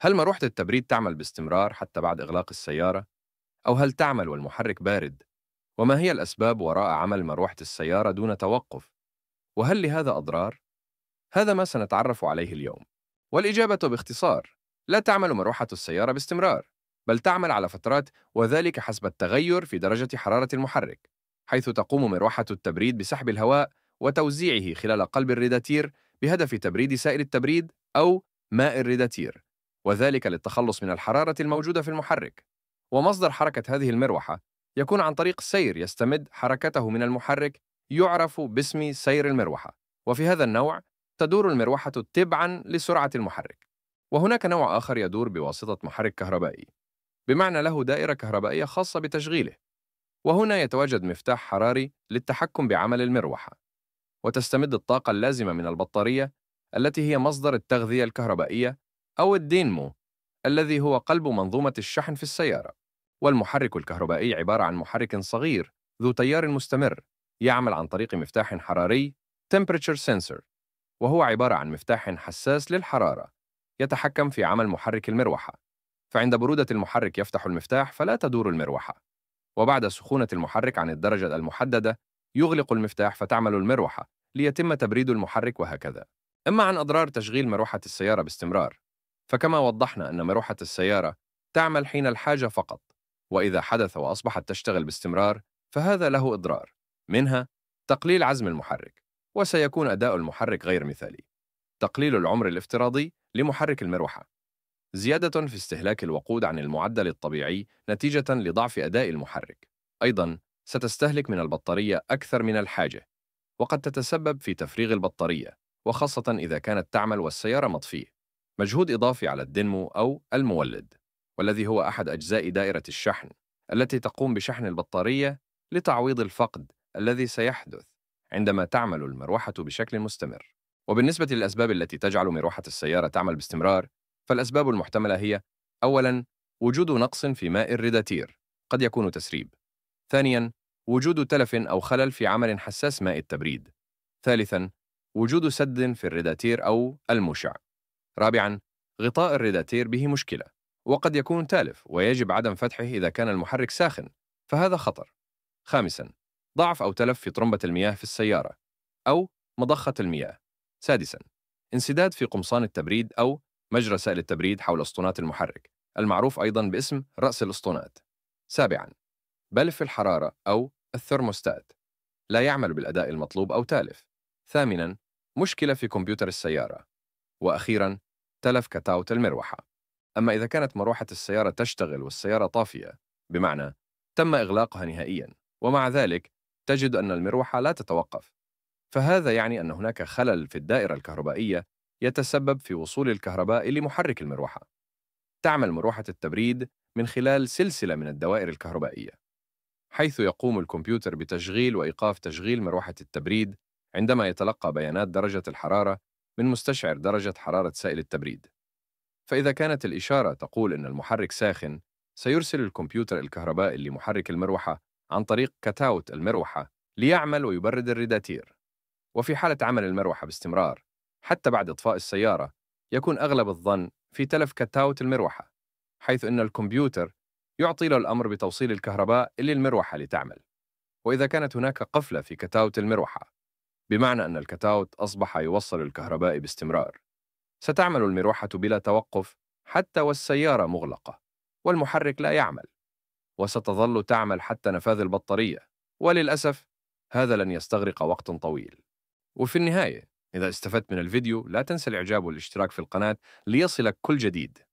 هل مروحة التبريد تعمل باستمرار حتى بعد إغلاق السيارة؟ أو هل تعمل والمحرك بارد؟ وما هي الأسباب وراء عمل مروحة السيارة دون توقف؟ وهل لهذا أضرار؟ هذا ما سنتعرف عليه اليوم. والإجابة باختصار: لا تعمل مروحة السيارة باستمرار، بل تعمل على فترات وذلك حسب التغير في درجة حرارة المحرك، حيث تقوم مروحة التبريد بسحب الهواء وتوزيعه خلال قلب الريداتير بهدف تبريد سائل التبريد أو ماء الريداتير وذلك للتخلص من الحرارة الموجودة في المحرك ومصدر حركة هذه المروحة يكون عن طريق سير يستمد حركته من المحرك يعرف باسم سير المروحة وفي هذا النوع تدور المروحة تبعا لسرعة المحرك وهناك نوع آخر يدور بواسطة محرك كهربائي بمعنى له دائرة كهربائية خاصة بتشغيله وهنا يتواجد مفتاح حراري للتحكم بعمل المروحة وتستمد الطاقة اللازمة من البطارية التي هي مصدر التغذية الكهربائية أو الدينمو الذي هو قلب منظومة الشحن في السيارة والمحرك الكهربائي عبارة عن محرك صغير ذو تيار مستمر يعمل عن طريق مفتاح حراري Temperature Sensor وهو عبارة عن مفتاح حساس للحرارة يتحكم في عمل محرك المروحة فعند برودة المحرك يفتح المفتاح فلا تدور المروحة وبعد سخونة المحرك عن الدرجة المحددة يغلق المفتاح فتعمل المروحة ليتم تبريد المحرك وهكذا أما عن أضرار تشغيل مروحة السيارة باستمرار فكما وضحنا أن مروحة السيارة تعمل حين الحاجة فقط وإذا حدث وأصبحت تشتغل باستمرار فهذا له إضرار منها تقليل عزم المحرك وسيكون أداء المحرك غير مثالي تقليل العمر الافتراضي لمحرك المروحة زيادة في استهلاك الوقود عن المعدل الطبيعي نتيجة لضعف أداء المحرك أيضاً ستستهلك من البطارية أكثر من الحاجة وقد تتسبب في تفريغ البطارية وخاصة إذا كانت تعمل والسيارة مطفية مجهود إضافي على الدينمو أو المولد والذي هو أحد أجزاء دائرة الشحن التي تقوم بشحن البطارية لتعويض الفقد الذي سيحدث عندما تعمل المروحة بشكل مستمر وبالنسبة للأسباب التي تجعل مروحة السيارة تعمل باستمرار فالأسباب المحتملة هي أولاً وجود نقص في ماء الرداتير قد يكون تسريب ثانياً وجود تلف أو خلل في عمل حساس ماء التبريد ثالثاً وجود سد في الرداتير أو المشع رابعاً غطاء الريداتير به مشكلة وقد يكون تالف ويجب عدم فتحه إذا كان المحرك ساخن فهذا خطر خامساً ضعف أو تلف في طرمبة المياه في السيارة أو مضخة المياه سادساً انسداد في قمصان التبريد أو مجرى سائل التبريد حول أسطونات المحرك المعروف أيضاً باسم رأس الأسطونات. سابعاً بلف الحرارة أو الثرموستات لا يعمل بالأداء المطلوب أو تالف ثامناً مشكلة في كمبيوتر السيارة وأخيراً تلف كتاوت المروحة أما إذا كانت مروحة السيارة تشتغل والسيارة طافية بمعنى تم إغلاقها نهائيا ومع ذلك تجد أن المروحة لا تتوقف فهذا يعني أن هناك خلل في الدائرة الكهربائية يتسبب في وصول الكهرباء لمحرك المروحة تعمل مروحة التبريد من خلال سلسلة من الدوائر الكهربائية حيث يقوم الكمبيوتر بتشغيل وإيقاف تشغيل مروحة التبريد عندما يتلقى بيانات درجة الحرارة من مستشعر درجة حرارة سائل التبريد فإذا كانت الإشارة تقول أن المحرك ساخن سيرسل الكمبيوتر الكهربائي لمحرك المروحة عن طريق كتاوت المروحة ليعمل ويبرد الرداتير وفي حالة عمل المروحة باستمرار حتى بعد إطفاء السيارة يكون أغلب الظن في تلف كتاوت المروحة حيث أن الكمبيوتر يعطي له الأمر بتوصيل الكهرباء اللي المروحة لتعمل وإذا كانت هناك قفلة في كتاوت المروحة بمعنى أن الكتاوت أصبح يوصل الكهرباء باستمرار ستعمل المروحة بلا توقف حتى والسيارة مغلقة والمحرك لا يعمل وستظل تعمل حتى نفاذ البطارية وللأسف هذا لن يستغرق وقت طويل وفي النهاية إذا استفدت من الفيديو لا تنسى الإعجاب والاشتراك في القناة ليصلك كل جديد